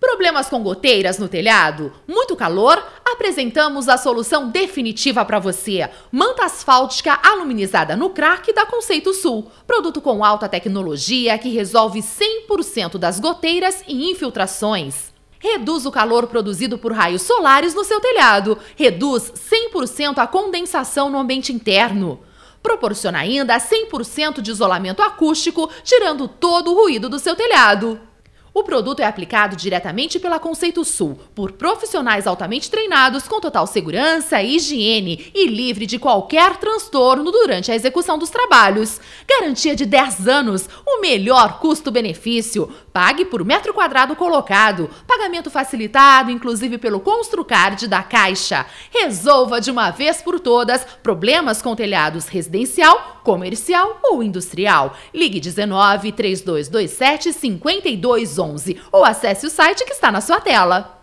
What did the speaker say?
Problemas com goteiras no telhado? Muito calor? Apresentamos a solução definitiva para você. Manta asfáltica aluminizada no crack da Conceito Sul. Produto com alta tecnologia que resolve 100% das goteiras e infiltrações. Reduz o calor produzido por raios solares no seu telhado. Reduz 100% a condensação no ambiente interno. Proporciona ainda 100% de isolamento acústico, tirando todo o ruído do seu telhado. O produto é aplicado diretamente pela Conceito Sul, por profissionais altamente treinados, com total segurança higiene e livre de qualquer transtorno durante a execução dos trabalhos. Garantia de 10 anos, o melhor custo-benefício. Pague por metro quadrado colocado, pagamento facilitado, inclusive pelo Construcard da Caixa. Resolva de uma vez por todas problemas com telhados residencial comercial ou industrial. Ligue 19 3227 5211 ou acesse o site que está na sua tela.